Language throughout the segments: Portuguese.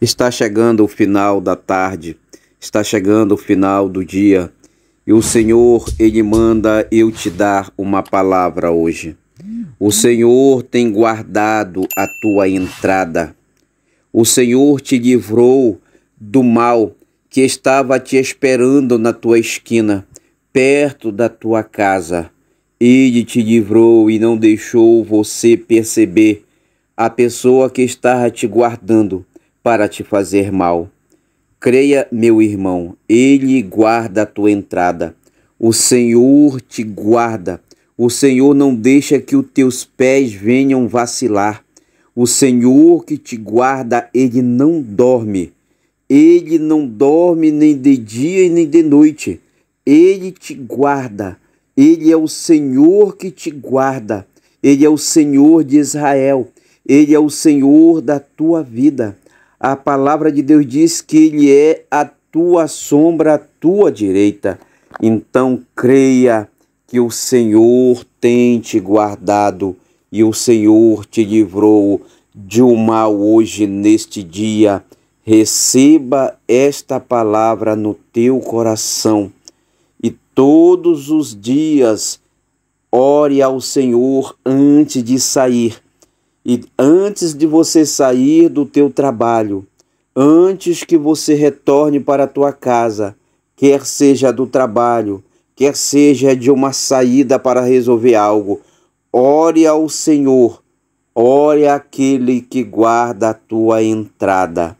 Está chegando o final da tarde, está chegando o final do dia, e o Senhor, Ele manda eu te dar uma palavra hoje. O Senhor tem guardado a tua entrada. O Senhor te livrou do mal que estava te esperando na tua esquina, perto da tua casa. Ele te livrou e não deixou você perceber. A pessoa que estava te guardando para te fazer mal. Creia, meu irmão, ele guarda a tua entrada. O Senhor te guarda. O Senhor não deixa que os teus pés venham vacilar. O Senhor que te guarda, ele não dorme. Ele não dorme nem de dia e nem de noite. Ele te guarda. Ele é o Senhor que te guarda. Ele é o Senhor de Israel. Ele é o Senhor da tua vida. A palavra de Deus diz que Ele é a tua sombra, a tua direita. Então creia que o Senhor tem te guardado e o Senhor te livrou de um mal hoje, neste dia. Receba esta palavra no teu coração e todos os dias ore ao Senhor antes de sair e antes de você sair do teu trabalho, antes que você retorne para a tua casa, quer seja do trabalho, quer seja de uma saída para resolver algo, ore ao Senhor, ore àquele que guarda a tua entrada.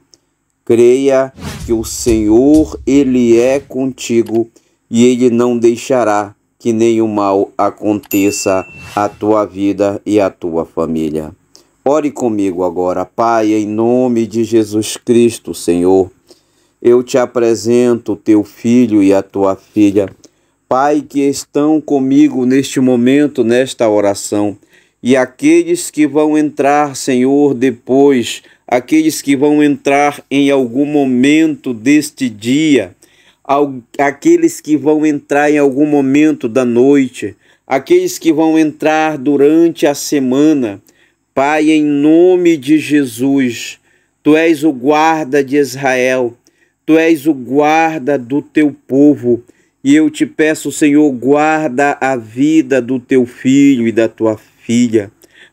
Creia que o Senhor, Ele é contigo e Ele não deixará que nenhum mal aconteça à tua vida e à tua família. Ore comigo agora, Pai, em nome de Jesus Cristo, Senhor. Eu te apresento teu filho e a tua filha. Pai, que estão comigo neste momento, nesta oração, e aqueles que vão entrar, Senhor, depois, aqueles que vão entrar em algum momento deste dia, aqueles que vão entrar em algum momento da noite, aqueles que vão entrar durante a semana, Pai, em nome de Jesus, tu és o guarda de Israel, tu és o guarda do teu povo. E eu te peço, Senhor, guarda a vida do teu filho e da tua filha.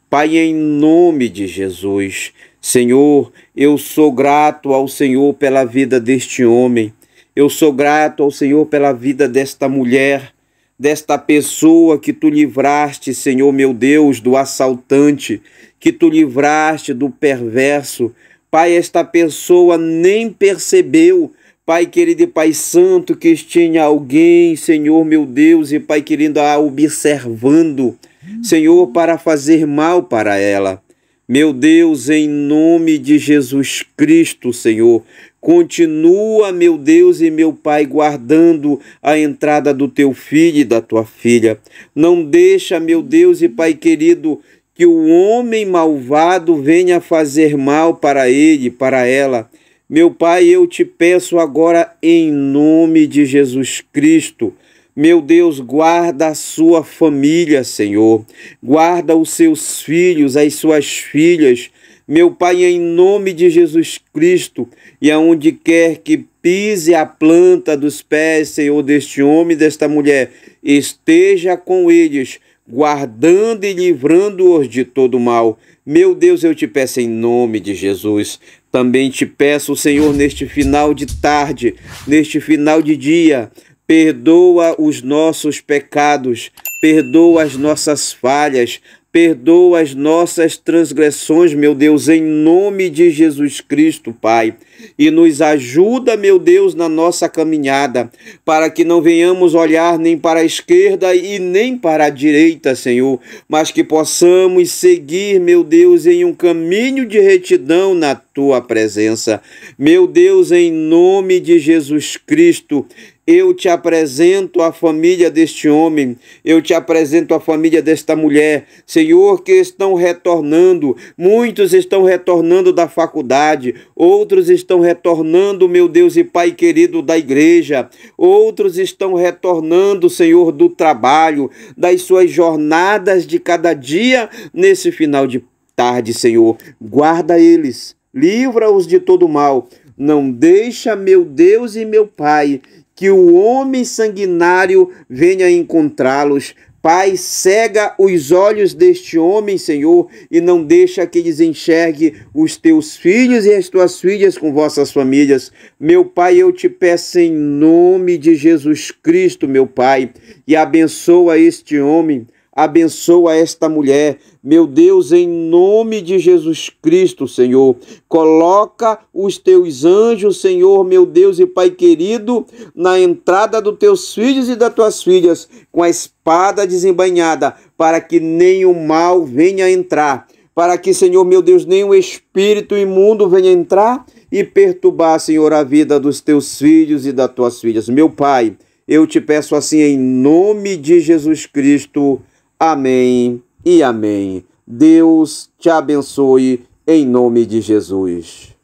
Pai, em nome de Jesus, Senhor, eu sou grato ao Senhor pela vida deste homem. Eu sou grato ao Senhor pela vida desta mulher desta pessoa que tu livraste, Senhor meu Deus, do assaltante, que tu livraste do perverso. Pai, esta pessoa nem percebeu, Pai querido e Pai Santo, que tinha alguém, Senhor meu Deus, e Pai querido, a observando, Senhor, para fazer mal para ela. Meu Deus, em nome de Jesus Cristo, Senhor, Continua, meu Deus e meu Pai, guardando a entrada do teu filho e da tua filha. Não deixa, meu Deus e Pai querido, que o homem malvado venha fazer mal para ele, para ela. Meu Pai, eu te peço agora em nome de Jesus Cristo. Meu Deus, guarda a sua família, Senhor. Guarda os seus filhos, as suas filhas. Meu Pai, em nome de Jesus Cristo, e aonde quer que pise a planta dos pés, Senhor, deste homem e desta mulher, esteja com eles, guardando e livrando-os de todo mal. Meu Deus, eu te peço em nome de Jesus. Também te peço, Senhor, neste final de tarde, neste final de dia, perdoa os nossos pecados, perdoa as nossas falhas, Perdoa as nossas transgressões, meu Deus, em nome de Jesus Cristo, Pai. E nos ajuda, meu Deus, na nossa caminhada, para que não venhamos olhar nem para a esquerda e nem para a direita, Senhor, mas que possamos seguir, meu Deus, em um caminho de retidão na tua presença. Meu Deus, em nome de Jesus Cristo, eu te apresento a família deste homem, eu te apresento a família desta mulher, Senhor, que estão retornando. Muitos estão retornando da faculdade, outros estão retornando, meu Deus e Pai querido, da igreja, outros estão retornando, Senhor, do trabalho, das suas jornadas de cada dia nesse final de tarde, Senhor. Guarda eles, livra-os de todo mal. Não deixa, meu Deus e meu Pai, que o homem sanguinário venha encontrá-los. Pai, cega os olhos deste homem, Senhor, e não deixa que eles enxerguem os teus filhos e as tuas filhas com vossas famílias. Meu Pai, eu te peço em nome de Jesus Cristo, meu Pai, e abençoa este homem Abençoa esta mulher, meu Deus, em nome de Jesus Cristo, Senhor. Coloca os teus anjos, Senhor, meu Deus e Pai querido, na entrada dos teus filhos e das tuas filhas, com a espada desembainhada, para que nenhum mal venha entrar. Para que, Senhor, meu Deus, nenhum espírito imundo venha entrar e perturbar, Senhor, a vida dos teus filhos e das tuas filhas. Meu Pai, eu te peço assim em nome de Jesus Cristo. Amém e amém. Deus te abençoe em nome de Jesus.